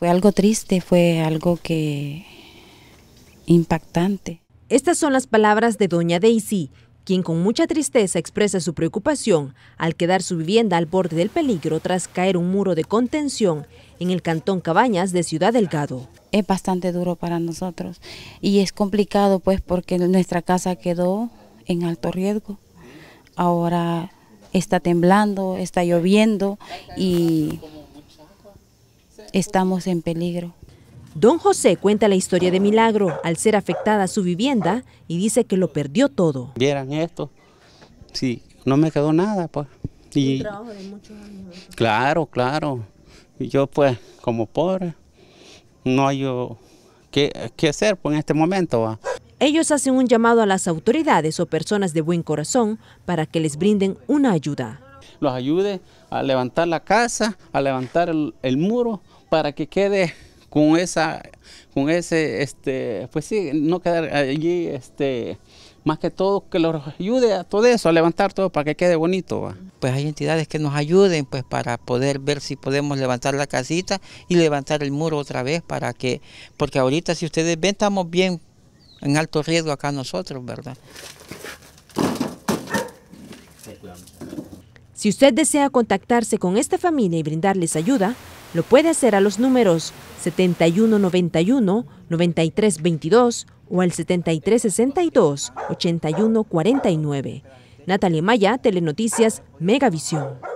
Fue algo triste, fue algo que impactante. Estas son las palabras de doña Daisy, quien con mucha tristeza expresa su preocupación al quedar su vivienda al borde del peligro tras caer un muro de contención en el cantón Cabañas de Ciudad Delgado. Es bastante duro para nosotros y es complicado pues porque nuestra casa quedó en alto riesgo. Ahora está temblando, está lloviendo y estamos en peligro. Don José cuenta la historia de Milagro al ser afectada su vivienda y dice que lo perdió todo. Vieran esto, sí, no me quedó nada, pues. Un trabajo de muchos años. Claro, claro. Y yo pues, como pobre, no hay qué, hacer pues, en este momento. Ellos hacen un llamado a las autoridades o personas de buen corazón para que les brinden una ayuda los ayude a levantar la casa, a levantar el, muro, para que quede con esa, con ese, este, pues sí, no quedar allí, este, más que todo que los ayude a todo eso, a levantar todo para que quede bonito. Pues hay entidades que nos ayuden pues para poder ver si podemos levantar la casita y levantar el muro otra vez para que, porque ahorita si ustedes ven estamos bien en alto riesgo acá nosotros, ¿verdad? Si usted desea contactarse con esta familia y brindarles ayuda, lo puede hacer a los números 7191-9322 o al 7362-8149. Natalia Maya, Telenoticias, Megavisión.